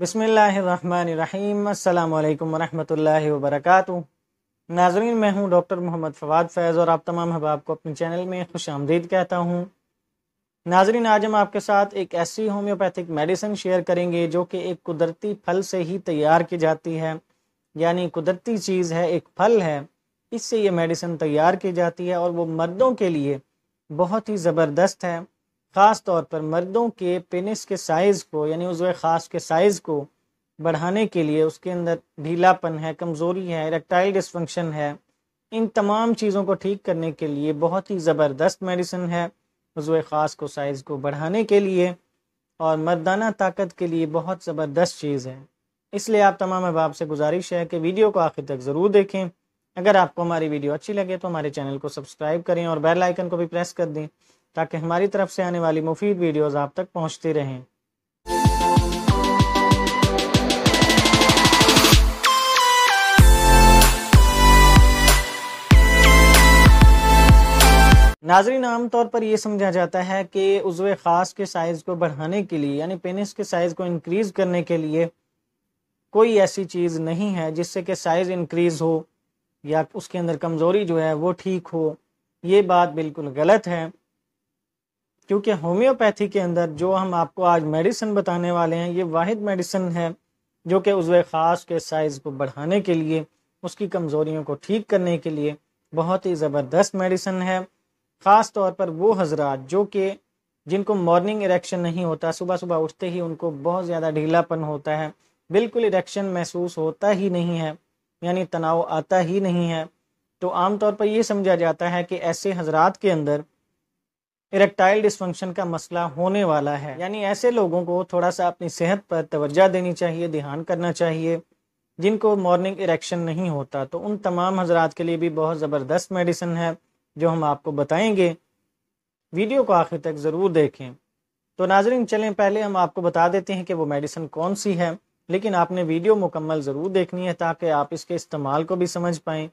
बसमीम् अल्लाम वरहमल वबरक नाजरीन मैं हूं डॉक्टर मोहम्मद फवाद फैज़ और आप तमाम हबाब को अपने चैनल में खुश आमदीद कहता हूं नाजरीन आज हम आपके साथ एक ऐसी होम्योपैथिक मेडिसिन शेयर करेंगे जो कि एक कुदरती फल से ही तैयार की जाती है यानी कुदरती चीज़ है एक फल है इससे ये मेडिसिन तैयार की जाती है और वो मर्दों के लिए बहुत ही ज़बरदस्त है ख़ास तौर पर मर्दों के पेनिस के साइज़ को यानी उज़ ख़ास के साइज़ को बढ़ाने के लिए उसके अंदर ढीलापन है कमज़ोरी है इरेक्टाइल डिसफंक्शन है इन तमाम चीज़ों को ठीक करने के लिए बहुत ही ज़बरदस्त मेडिसिन है उज़ ख़ास को साइज़ को बढ़ाने के लिए और मर्दाना ताकत के लिए बहुत ज़बरदस्त चीज़ है इसलिए आप तमाम अहबाब से गुजारिश है कि वीडियो को आखिर तक ज़रूर देखें अगर आपको हमारी वीडियो अच्छी लगे तो हमारे चैनल को सब्सक्राइब करें और बेल आइकन को भी प्रेस कर दें ताकि हमारी तरफ से आने वाली मुफीद वीडियोज़ आप तक पहुंचती रहें नाजरीन आमतौर पर यह समझा जाता है कि उज्व ख़ास के साइज़ को बढ़ाने के लिए यानी पेनिस के साइज़ को इनक्रीज़ करने के लिए कोई ऐसी चीज़ नहीं है जिससे कि साइज़ इंक्रीज हो या उसके अंदर कमज़ोरी जो है वो ठीक हो ये बात बिल्कुल गलत है क्योंकि होम्योपैथी के अंदर जो हम आपको आज मेडिसिन बताने वाले हैं ये वाहिद मेडिसिन है जो कि उज़व ख़ास के साइज़ को बढ़ाने के लिए उसकी कमज़ोरियों को ठीक करने के लिए बहुत ही ज़बरदस्त मेडिसिन है ख़ास तौर पर वो हज़रा जो कि जिनको मॉर्निंग इरेक्शन नहीं होता सुबह सुबह उठते ही उनको बहुत ज़्यादा ढीलापन होता है बिल्कुल इरेक्शन महसूस होता ही नहीं है यानी तनाव आता ही नहीं है तो आमतौर पर यह समझा जाता है कि ऐसे हजरात के अंदर इरेक्टाइल डिस्फंक्शन का मसला होने वाला है यानी ऐसे लोगों को थोड़ा सा अपनी सेहत पर तवज्जा देनी चाहिए ध्यान करना चाहिए जिनको मॉर्निंग इरेक्शन नहीं होता तो उन तमाम हजरात के लिए भी बहुत ज़बरदस्त मेडिसिन है जो हम आपको बताएंगे वीडियो को आखिर तक ज़रूर देखें तो नाजरीन चलें पहले हम आपको बता देते हैं कि वो मेडिसिन कौन सी है लेकिन आपने वीडियो मुकम्मल ज़रूर देखनी है ताकि आप इसके इस्तेमाल को भी समझ पाएँ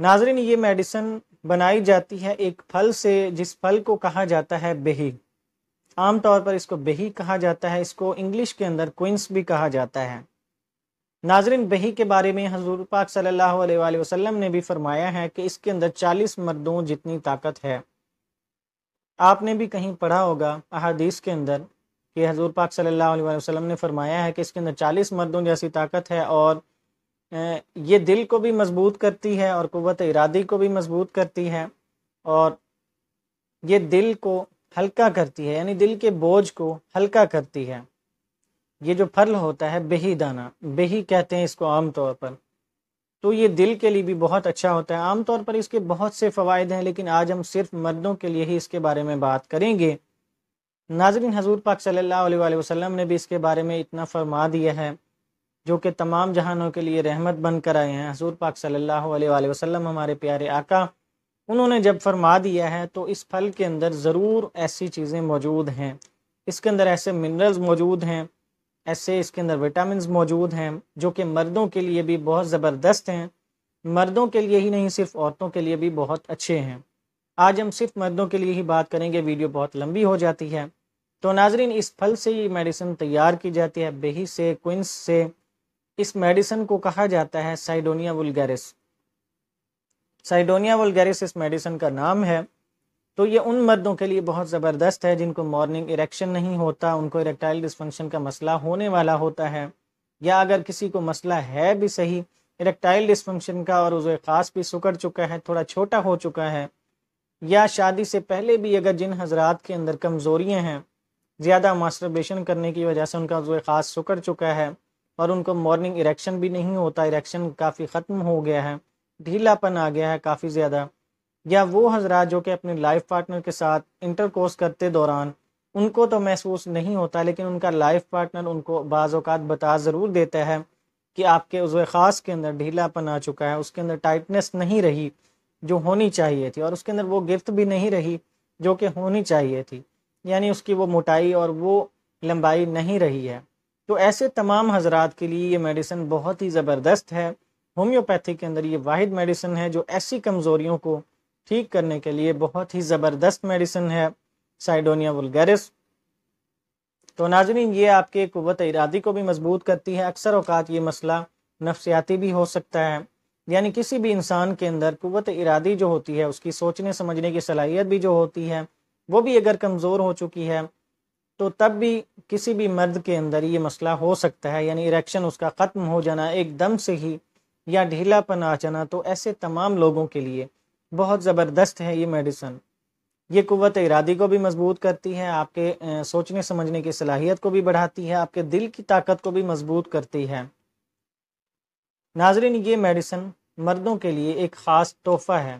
नाजरीन ये मेडिसिन बनाई जाती है एक फल से जिस फल को कहा जाता है बेही आमतौर पर इसको बेही कहा जाता है इसको इंग्लिश के अंदर क्विंस भी कहा जाता है नाजरीन बेही के बारे में हजूर पाक सल्लल्लाहु अलैहि वसल्लम ने भी फरमाया है कि इसके अंदर चालीस मर्दों जितनी ताकत है आपने भी कहीं पढ़ा होगा अहादीस के अंदर कि हजूर पाक सल्लल्लाहु अलैहि वसल्लम ने फरमाया है कि इसके अंदर चालीस मर्दों जैसी ताकत है और ये दिल को भी मजबूत करती है और कुत इरादी को भी मजबूत करती है और ये दिल को हल्का करती है यानी दिल के बोझ को हल्का करती है ये जो फल होता है बेही दाना बेही कहते हैं इसको आम तौर पर तो ये दिल के लिए भी बहुत अच्छा होता है आमतौर पर इसके बहुत से फ़वाद हैं लेकिन आज हम सिर्फ मर्दों के लिए ही इसके बारे में बात करेंगे नाजरीन हजूर पाक सल्ला वसलम ने भी इसके बारे में इतना फरमा दिया है जो कि तमाम जहानों के लिए रहमत बनकर आए हैं हजूर पाक सल्ला वसलम हमारे प्यारे आका उन्होंने जब फरमा दिया है तो इस फल के अंदर ज़रूर ऐसी चीज़ें मौजूद हैं इसके अंदर ऐसे मिनरल्स मौजूद हैं ऐसे इसके अंदर विटामिन मौजूद हैं जो कि मर्दों के लिए भी बहुत ज़बरदस्त हैं मर्दों के लिए ही नहीं सिर्फ औरतों के लिए भी बहुत अच्छे हैं आज हम सिर्फ मर्दों के लिए ही बात करेंगे वीडियो बहुत लंबी हो जाती है तो नाजरीन इस फल से ही मेडिसिन तैयार की जाती है बेही से क्विंस से इस मेडिसन को कहा जाता है साइडोनिया वुलगैरिस साइडोनिया वुलगैरिस इस मेडिसन का नाम है तो ये उन मर्दों के लिए बहुत ज़बरदस्त है जिनको मॉर्निंग इरेक्शन नहीं होता उनको इरेक्टाइल डिस्फंक्शन का मसला होने वाला होता है या अगर किसी को मसला है भी सही इरेक्टाइल डिस्फंक्शन का और उज़ो ख़ास भी सुकड़ चुका है थोड़ा छोटा हो चुका है या शादी से पहले भी अगर जिन हजरात के अंदर कमज़ोरियाँ हैं ज़्यादा मास्टरबेशन करने की वजह से उनका उज़ो ख़ास सुकड़ चुका है और उनको मॉर्निंग इरेक्शन भी नहीं होता इरेक्शन काफ़ी ख़त्म हो गया है ढीलापन आ गया है काफ़ी ज़्यादा या वो हजरा जो कि अपने लाइफ पार्टनर के साथ इंटरकोर्स करते दौरान उनको तो महसूस नहीं होता लेकिन उनका लाइफ पार्टनर उनको बाज़ात बता ज़रूर देता है कि आपके उज़ ख़ास के अंदर ढीलापन आ चुका है उसके अंदर टाइटनेस नहीं रही जो होनी चाहिए थी और उसके अंदर वो गिफ्ट भी नहीं रही जो कि होनी चाहिए थी यानी उसकी वो मोटाई और वो लंबाई नहीं रही है तो ऐसे तमाम हजरात के लिए ये मेडिसिन बहुत ही ज़बरदस्त है होम्योपैथी के अंदर ये वाद मेडिसिन है जो ऐसी कमज़ोरियों को ठीक करने के लिए बहुत ही ज़बरदस्त मेडिसिन है साइडोनिया वुलगेरिस तो नाजरीन ये आपके कुत इरादी को भी मजबूत करती है अक्सर अवकात ये मसला नफसियाती भी हो सकता है यानी किसी भी इंसान के अंदर कुत इरादी जो होती है उसकी सोचने समझने की सलाहियत भी जो होती है वो भी अगर कमज़ोर हो चुकी है तो तब भी किसी भी मर्द के अंदर ये मसला हो सकता है यानी इरेक्शन उसका ख़त्म हो जाना एकदम से ही या ढीलापन आ जाना तो ऐसे तमाम लोगों के लिए बहुत ज़बरदस्त है ये मेडिसन ये कुत इरादी को भी मजबूत करती है आपके सोचने समझने की सलाहियत को भी बढ़ाती है आपके दिल की ताकत को भी मजबूत करती है नाजरीन ये मेडिसन मर्दों के लिए एक ख़ास तोहफा है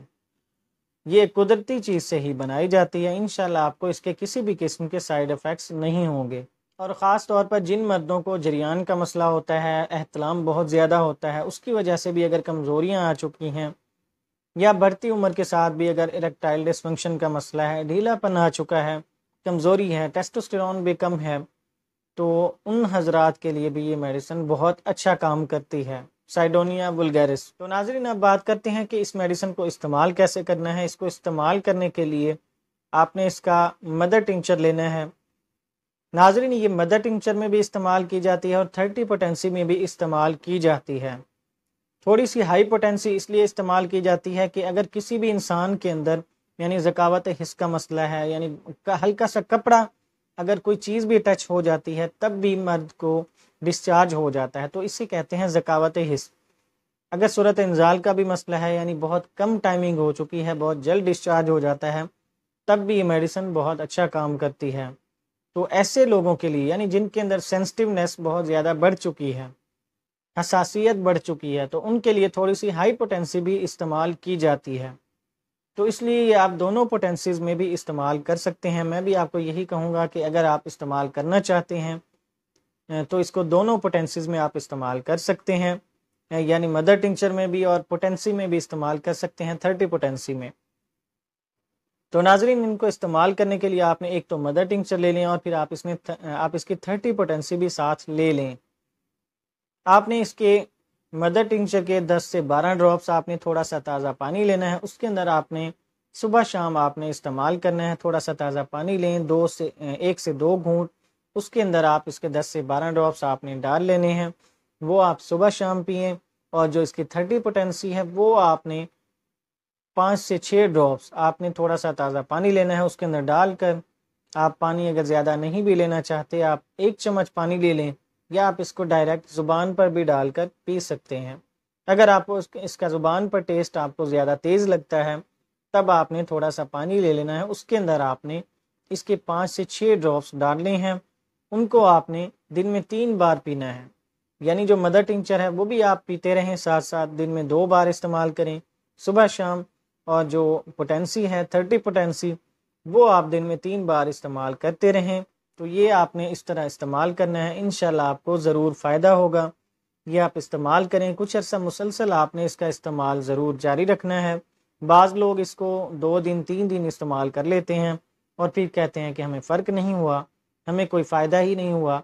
ये कुदरती चीज़ से ही बनाई जाती है इन आपको इसके किसी भी किस्म के साइड इफ़ेक्ट्स नहीं होंगे और ख़ास तौर पर जिन मर्दों को जरियान का मसला होता है अहतलाम बहुत ज़्यादा होता है उसकी वजह से भी अगर कमज़ोरियाँ आ चुकी हैं या बढ़ती उम्र के साथ भी अगर इरेक्टाइल डिसफंक्शन का मसला है ढीलापन आ चुका है कमज़ोरी है टेस्टोस्टेरॉन भी कम है तो उन हजरात के लिए भी ये मेडिसिन बहुत अच्छा काम करती है साइडोनिया बुलगैरिस तो नाजरीन अब बात करते हैं कि इस मेडिसन को इस्तेमाल कैसे करना है इसको इस्तेमाल करने के लिए आपने इसका मदर टिंचर लेना है नाजरीन ये मदर टिंचर में भी इस्तेमाल की जाती है और थर्टी पोटेंसी में भी इस्तेमाल की जाती है थोड़ी सी हाई पोटेंसी इसलिए इस्तेमाल की जाती है कि अगर किसी भी इंसान के अंदर यानी जकावत हिस्स का मसला है यानी हल्का सा कपड़ा अगर कोई चीज़ भी टच हो जाती है तब भी मर्द को डिस्चार्ज हो जाता है तो इसे कहते हैं जकावत हिस्स अगर सूरत इंजाल का भी मसला है यानी बहुत कम टाइमिंग हो चुकी है बहुत जल्द डिस्चार्ज हो जाता है तब भी ये मेडिसिन बहुत अच्छा काम करती है तो ऐसे लोगों के लिए यानी जिनके अंदर सेंसिटिवनेस बहुत ज़्यादा बढ़ चुकी है हसासीत बढ़ चुकी है तो उनके लिए थोड़ी सी हाई पोटेंसी भी इस्तेमाल की जाती है तो इसलिए ये आप दोनों पोटेंसीज में भी इस्तेमाल कर सकते हैं मैं भी आपको यही कहूँगा कि अगर आप इस्तेमाल करना चाहते हैं तो इसको दोनों पोटेंसीज में आप इस्तेमाल कर सकते हैं यानी मदर टिंचर में भी और पोटेंसी में भी इस्तेमाल कर सकते हैं थर्टी पोटेंसी में तो नाजरीन इनको इस्तेमाल करने के लिए आपने एक तो मदर टिंचर ले लें और फिर आप इसमें आप इसकी थर्टी पोटेंसी भी साथ ले लें आपने इसके मदर टिंचर के 10 से 12 ड्रॉप्स आपने थोड़ा सा ताज़ा पानी लेना है उसके अंदर आपने सुबह शाम आपने इस्तेमाल करना है थोड़ा सा ताज़ा पानी लें दो से एक से दो घूट उसके अंदर आप इसके 10 से 12 ड्रॉप्स आपने डाल लेने हैं वो आप सुबह शाम पिए और जो इसकी थर्टी पोटेंसी है वो आपने पाँच से छः ड्रॉप्स आपने थोड़ा सा ताज़ा पानी लेना है उसके अंदर डालकर आप पानी अगर ज़्यादा नहीं भी लेना चाहते आप एक चम्मच पानी ले लें या आप इसको डायरेक्ट ज़ुबान पर भी डालकर पी सकते हैं अगर आपको इसका ज़ुबान पर टेस्ट आपको ज़्यादा तेज़ लगता है तब आपने थोड़ा सा पानी ले लेना है उसके अंदर आपने इसके पाँच से छः ड्रॉप्स डालने हैं उनको आपने दिन में तीन बार पीना है यानी जो मदर टिंचर है वो भी आप पीते रहें साथ साथ दिन में दो बार इस्तेमाल करें सुबह शाम और जो पोटेंसी है थर्टी पोटेंसी वो आप दिन में तीन बार इस्तेमाल करते रहें तो ये आपने इस तरह इस्तेमाल करना है इन आपको ज़रूर फ़ायदा होगा ये आप इस्तेमाल करें कुछ अर्सा मुसलसल आपने इसका इस्तेमाल ज़रूर जारी रखना है बाज़ लोग इसको दो दिन तीन दिन इस्तेमाल कर लेते हैं और फिर कहते हैं कि हमें फ़र्क नहीं हुआ हमें कोई फ़ायदा ही नहीं हुआ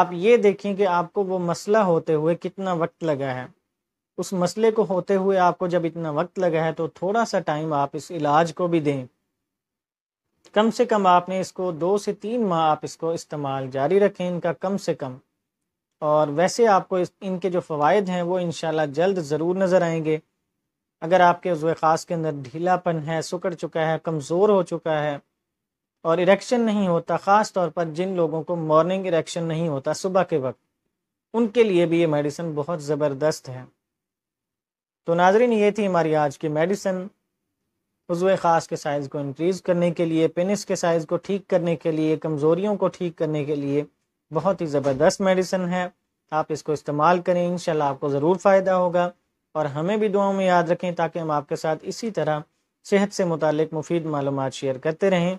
आप ये देखें कि आपको वो मसला होते हुए कितना वक्त लगा है उस मसले को होते हुए आपको जब इतना वक्त लगा है तो थोड़ा सा टाइम आप इस इलाज को भी दें कम से कम आपने इसको दो से तीन माह आप इसको इस्तेमाल जारी रखें इनका कम से कम और वैसे आपको इस, इनके जो फ़वाद हैं वो इन जल्द ज़रूर नज़र आएंगे अगर आपके उज़ ख़ास के अंदर ढीलापन है सुकड़ चुका है कमज़ोर हो चुका है और इरेक्शन नहीं होता ख़ास तौर पर जिन लोगों को मॉर्निंग इरेक्शन नहीं होता सुबह के वक्त उनके लिए भी ये मेडिसिन बहुत ज़बरदस्त है तो नाजरीन ये थी हमारी आज की मेडिसिन उजव ख़ास के साइज़ को इंक्रीज़ करने के लिए पेनिस के साइज़ को ठीक करने के लिए कमज़ोरियों को ठीक करने के लिए बहुत ही ज़बरदस्त मेडिसिन है आप इसको इस्तेमाल करें इन आपको ज़रूर फ़ायदा होगा और हमें भी दुआओं में याद रखें ताकि हम आपके साथ इसी तरह सेहत से मुतल मुफीद मालूम शेयर करते रहें